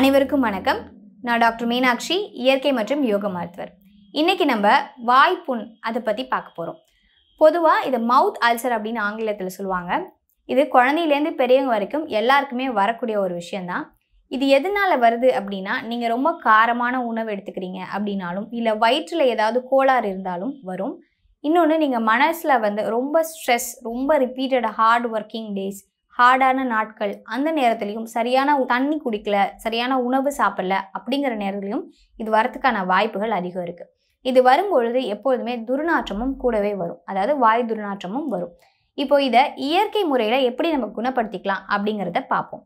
அனைவருக்கும் வணக்கம் நான் டாக்டர் மீனாட்சி இயற்கை மற்றும் யோக மருத்துவர் இன்றைக்கி நம்ம வாய்ப்புண் அதை பற்றி பார்க்க போகிறோம் பொதுவாக இது மவுத் அல்சர் அப்படின்னு ஆங்கிலத்தில் சொல்லுவாங்க இது குழந்தையிலேருந்து பெரியவங்க வரைக்கும் எல்லாருக்குமே வரக்கூடிய ஒரு விஷயந்தான் இது எதனால் வருது அப்படின்னா நீங்கள் ரொம்ப காரமான உணவு எடுத்துக்கிறீங்க அப்படின்னாலும் இல்லை வயிற்றில் ஏதாவது கோளாறு இருந்தாலும் வரும் இன்னொன்று நீங்கள் மனசில் வந்து ரொம்ப ஸ்ட்ரெஸ் ரொம்ப ரிப்பீட்டட் ஹார்ட் ஒர்க்கிங் டேஸ் ஹார்டான நாட்கள் அந்த நேரத்துலையும் சரியான தண்ணி குடிக்கல சரியான உணவு சாப்பிடல அப்படிங்கிற நேரத்துலையும் இது வரத்துக்கான வாய்ப்புகள் அதிகம் இருக்குது இது வரும்பொழுது எப்பொழுதுமே துர்நாற்றமும் கூடவே வரும் அதாவது வாய் துர்நாற்றமும் வரும் இப்போ இதை இயற்கை முறையில் எப்படி நம்ம குணப்படுத்திக்கலாம் அப்படிங்கிறத பார்ப்போம்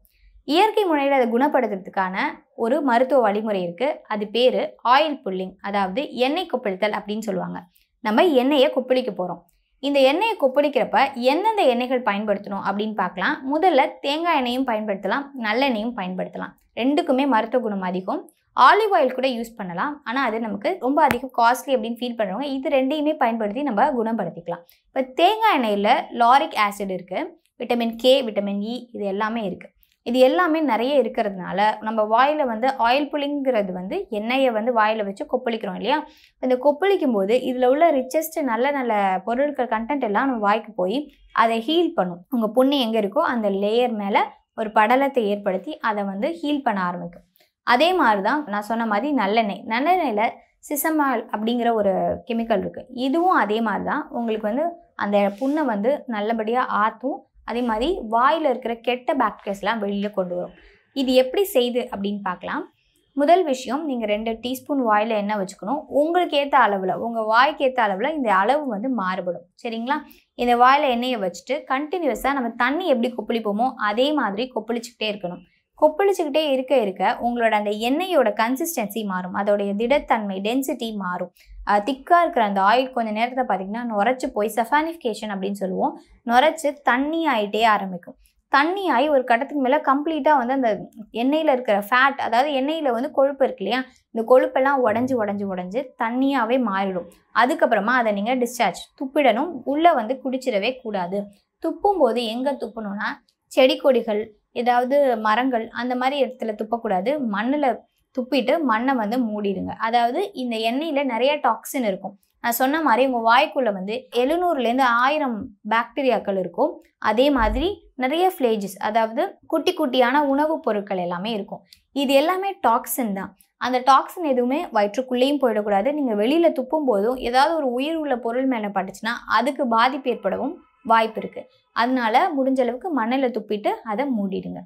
இயற்கை முறையில் அதை குணப்படுத்துறதுக்கான ஒரு மருத்துவ வழிமுறை இருக்குது அது பேர் ஆயில் புல்லிங் அதாவது எண்ணெய் கொப்பளித்தல் அப்படின்னு சொல்லுவாங்க நம்ம எண்ணெயை கொப்பளிக்க போகிறோம் இந்த எண்ணெயை கொப்பளிக்கிறப்ப எந்தெந்த எண்ணெய்கள் பயன்படுத்தணும் அப்படின்னு பார்க்கலாம் முதல்ல தேங்காய் எண்ணெயும் பயன்படுத்தலாம் நல்லெண்ணெயும் பயன்படுத்தலாம் ரெண்டுக்குமே மருத்துவ குணம் அதிகம் ஆலிவ் ஆயில் கூட யூஸ் பண்ணலாம் ஆனால் அது நமக்கு ரொம்ப அதிகம் காஸ்ட்லி அப்படின்னு ஃபீல் பண்ணுறவங்க இது ரெண்டையுமே பயன்படுத்தி நம்ம குணப்படுத்திக்கலாம் இப்போ தேங்காய் எண்ணெயில் லாரிக் ஆசிட் இருக்குது விட்டமின் கே விட்டமின் இ இது எல்லாமே இருக்குது இது எல்லாமே நிறைய இருக்கிறதுனால நம்ம வாயில் வந்து ஆயில் புளிங்கிறது வந்து எண்ணெயை வந்து வாயில் வச்சு கொப்பளிக்கிறோம் இல்லையா இந்த கொப்பளிக்கும் போது இதில் உள்ள ரிச்சஸ்ட் நல்ல நல்ல பொருட்கள் கண்டென்ட் எல்லாம் நம்ம வாய்க்கு போய் அதை ஹீல் பண்ணும் உங்கள் புண்ணு எங்கே இருக்கோ அந்த லேயர் மேலே ஒரு படலத்தை ஏற்படுத்தி அதை வந்து ஹீல் பண்ண ஆரம்பிக்கும் அதே மாதிரி தான் நான் சொன்ன மாதிரி நல்லெண்ணெய் நல்லெண்ணெயில் சிசமால் அப்படிங்கிற ஒரு கெமிக்கல் இருக்குது இதுவும் அதே மாதிரி தான் உங்களுக்கு வந்து அந்த புண்ணை வந்து நல்லபடியாக ஆற்றும் அதே மாதிரி வாயில் இருக்கிற கெட்ட பாக்டீரியாஸ்லாம் வெளியில் கொண்டு வரும் இது எப்படி செய்யுது அப்படின்னு பார்க்கலாம் முதல் விஷயம் நீங்கள் ரெண்டு டீஸ்பூன் வாயில் என்ன வச்சுக்கணும் உங்களுக்கு ஏற்ற அளவில் உங்கள் வாய்க்கு ஏற்ற அளவில் இந்த அளவு வந்து மாறுபடும் சரிங்களா இந்த வாயில் எண்ணெயை வச்சுட்டு கண்டினியூஸாக நம்ம தண்ணி எப்படி கொப்பளிப்போமோ அதே மாதிரி கொப்பளிச்சுக்கிட்டே இருக்கணும் கொப்பளிச்சுக்கிட்டே இருக்க இருக்க உங்களோட அந்த எண்ணெயோட கன்சிஸ்டன்சி மாறும் அதோடைய திடத்தன்மை டென்சிட்டி மாறும் திக்காக இருக்கிற அந்த ஆயில் கொஞ்சம் நேரத்தில் பார்த்திங்கன்னா நுரைச்சி போய் செஃபானிஃபிகேஷன் அப்படின்னு சொல்லுவோம் நுரைச்சி தண்ணி ஆகிட்டே ஆரம்பிக்கும் தண்ணி ஆகி ஒரு கட்டத்துக்கு மேலே கம்ப்ளீட்டாக வந்து அந்த எண்ணெயில் இருக்கிற ஃபேட் அதாவது எண்ணெயில் வந்து கொழுப்பு இருக்கு இல்லையா இந்த கொழுப்பெல்லாம் உடஞ்சி உடஞ்சி உடஞ்சி தண்ணியாகவே மாறிடும் அதுக்கப்புறமா அதை நீங்கள் டிஸ்சார்ஜ் துப்பிடணும் உள்ளே வந்து குடிச்சிடவே கூடாது துப்பும் போது எங்கே துப்பணும்னா செடி கொடிகள் ஏதாவது மரங்கள் அந்த மாதிரி இடத்துல துப்பக்கூடாது மண்ணில் துப்பிட்டு மண்ணை வந்து மூடிடுங்க அதாவது இந்த எண்ணெயில் நிறைய டாக்ஸின் இருக்கும் நான் சொன்ன மாதிரி உங்கள் வாய்க்குள்ளே வந்து எழுநூறுலேருந்து ஆயிரம் பாக்டீரியாக்கள் இருக்கும் அதே மாதிரி நிறைய ஃப்ளேஜஸ் அதாவது குட்டி குட்டியான உணவுப் பொருட்கள் எல்லாமே இருக்கும் இது எல்லாமே டாக்ஸின் தான் அந்த டாக்ஸின் எதுவுமே வயிற்றுக்குள்ளேயும் போயிடக்கூடாது நீங்கள் வெளியில் துப்பும் போதும் ஏதாவது ஒரு உயிர் உள்ள பொருள் மேலே பட்டுச்சுன்னா அதுக்கு பாதிப்பு ஏற்படவும் வாய்ப்பு இருக்குது அதனால முடிஞ்ச அளவுக்கு மண்ணில் துப்பிட்டு அதை மூடிடுங்க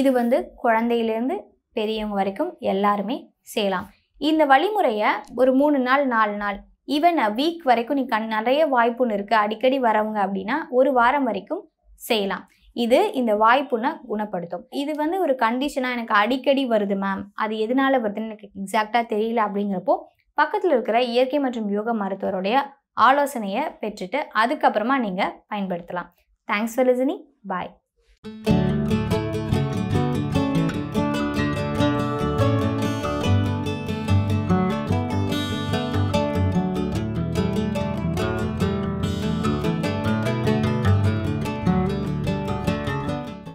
இது வந்து குழந்தையிலேருந்து பெரியவங்க வரைக்கும் எல்லாருமே செய்யலாம் இந்த வழிமுறையை ஒரு மூணு நாள் நாலு நாள் ஈவன் வீக் வரைக்கும் நீ கண் நிறைய வாய்ப்புன்னு இருக்குது அடிக்கடி வரவங்க அப்படின்னா ஒரு வாரம் வரைக்கும் செய்யலாம் இது இந்த வாய்ப்புன்னு குணப்படுத்தும் இது வந்து ஒரு கண்டிஷனாக எனக்கு அடிக்கடி வருது மேம் அது எதனால வருதுன்னு எனக்கு எக்ஸாக்டாக தெரியல அப்படிங்கிறப்போ பக்கத்தில் இருக்கிற இயற்கை மற்றும் யோக மருத்துவருடைய ஆலோசனையை பெற்றுட்டு அதுக்கப்புறமா நீங்கள் பயன்படுத்தலாம் தேங்க்ஸ் ஃபார் லிசனிங் பாய்